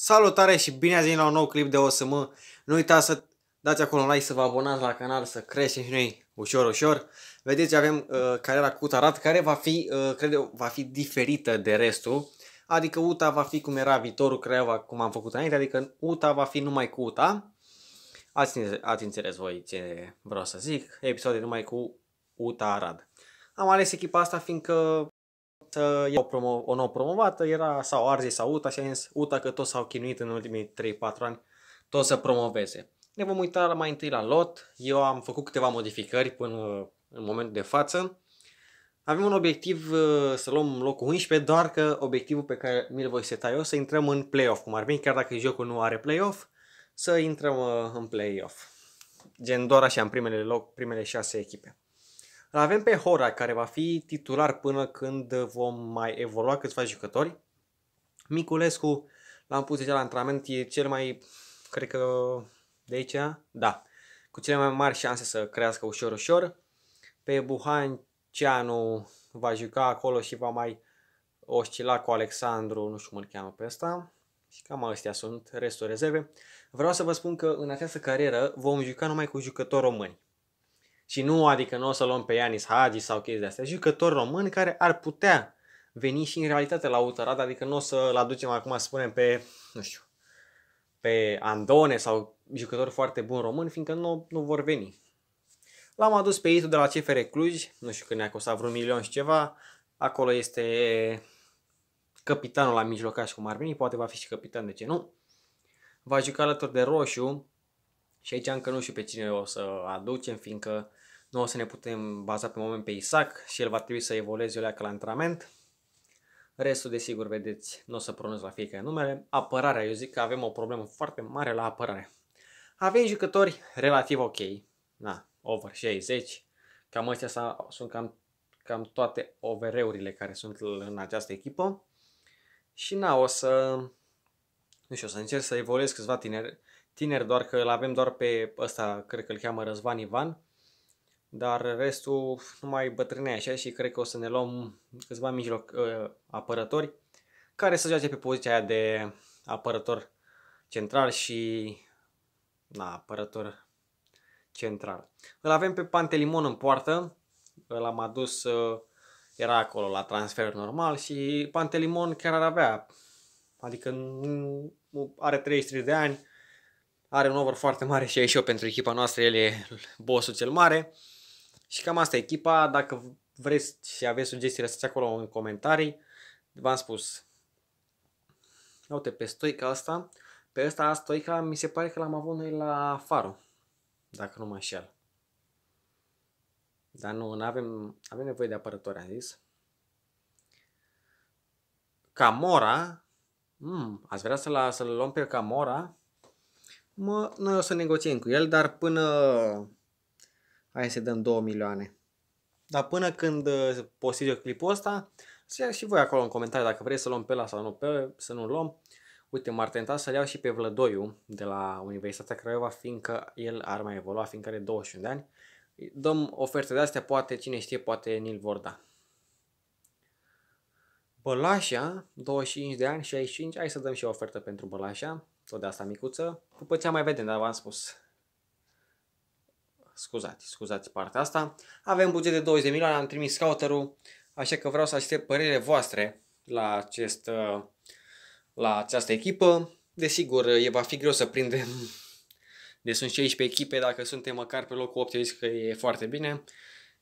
Salutare și bine ați venit la un nou clip de OSM. Nu uitați să dați acolo un like, să vă abonați la canal, să creștem și noi ușor, ușor. Vedeți, avem uh, cariera cu Tarat, care va fi, uh, cred eu, va fi diferită de restul. Adică UTA va fi cum era viitorul Craiova, cum am făcut înainte, adică UTA va fi numai cu UTA. Ați, ați înțeles voi ce vreau să zic, Episodul numai cu UTA Arad. Am ales echipa asta fiindcă să uh, o, promo- o nouă promovată, era sau Arzi sau UTA și a zis UTA că toți s-au chinuit în ultimii 3-4 ani tot să promoveze. Ne vom uita mai întâi la lot, eu am făcut câteva modificări până în momentul de față. Avem un obiectiv uh, să luăm locul 11, doar că obiectivul pe care mi-l voi seta eu să intrăm în play-off, cum ar fi, chiar dacă jocul nu are play-off, să intrăm uh, în play-off. Gen doar așa, în primele, loc, primele șase echipe. Îl avem pe Hora, care va fi titular până când vom mai evolua câțiva jucători. Miculescu, l-am pus deja la antrenament, e cel mai, cred că de aici, da, cu cele mai mari șanse să crească ușor, ușor. Pe Buhan Ceanu va juca acolo și va mai oscila cu Alexandru, nu știu cum îl cheamă pe ăsta. Și cam astea sunt restul rezerve. Vreau să vă spun că în această carieră vom juca numai cu jucători români. Și nu, adică nu o să luăm pe Ianis Hagi sau chestii de-astea, jucători români care ar putea veni și în realitate la Utarad, adică nu o să-l aducem acum, să spunem, pe, nu știu, pe Andone sau jucători foarte buni români, fiindcă nu, nu vor veni. L-am adus pe Itu de la CFR Cluj, nu știu când ne-a costat vreun milion și ceva, acolo este capitanul la mijlocaș cum ar veni, poate va fi și capitan, de ce nu? Va juca alături de Roșu și aici încă nu știu pe cine o să aducem, fiindcă nu o să ne putem baza pe moment pe Isaac și el va trebui să evolueze o leacă la antrenament. Restul, desigur, vedeți, nu o să pronunț la fiecare numele. Apărarea, eu zic că avem o problemă foarte mare la apărare. Avem jucători relativ ok, na, over 60, cam astea sunt cam, cam toate overeurile care sunt în această echipă. Și na, o să, nu știu, o să încerc să evoluez câțiva tineri, tineri doar că îl avem doar pe ăsta, cred că îl cheamă Răzvan Ivan, dar restul mai bătrâne așa și cred că o să ne luăm câțiva mijloc uh, apărători care să joace pe poziția aia de apărător central și na, apărător central. Îl avem pe Pantelimon în poartă, l-am adus, uh, ă, era acolo la transfer normal și Pantelimon chiar ar avea, adică are 33 de ani, are un over foarte mare și a ieșit pentru echipa noastră, el e bossul cel mare. Și cam asta e echipa. Dacă vreți și aveți sugestii, lăsați acolo în comentarii. V-am spus. Uite, pe stoica asta, pe ăsta stoica mi se pare că l-am avut noi la Faro, dacă nu mă înșel. Dar nu, nu avem, avem nevoie de apărători, am zis. Camora, mm, ați vrea să-l să luăm pe Camora? Mă, noi o să negociem cu el, dar până hai să dăm 2 milioane. Dar până când uh, postez eu clipul ăsta, să și voi acolo în comentarii dacă vreți să luăm pe la sau nu, pe, să nu luăm. Uite, m-ar tenta să-l iau și pe Vlădoiu de la Universitatea Craiova, fiindcă el ar mai evolua, fiindcă are 21 de ani. Dăm oferte de astea, poate, cine știe, poate ni-l vor da. Bălașa, 25 de ani, 65, hai să dăm și o ofertă pentru Bălașa, tot de asta micuță. După ce am mai vedem, dar v-am spus, scuzați, scuzați partea asta. Avem buget de 20 de milioane, am trimis scouterul, așa că vreau să aștept părerile voastre la, acest, uh, la această echipă. Desigur, e va fi greu să prindem de sunt 16 echipe, dacă suntem măcar pe locul 8, zic că e foarte bine.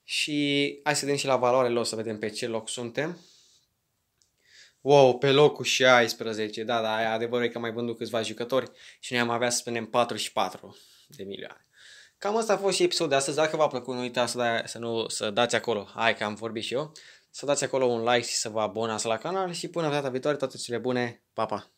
Și hai să vedem și la valoare lor, să vedem pe ce loc suntem. Wow, pe locul 16, da, da, adevărul e că mai vândut câțiva jucători și noi am avea, să spunem, 44 de milioane. Cam asta a fost și episodul de astăzi. Dacă v-a plăcut, nu uitați să, da, să, nu, să dați acolo. Hai că am vorbit și eu. Să dați acolo un like și să vă abonați la canal și până data viitoare toate cele bune. Pa, pa!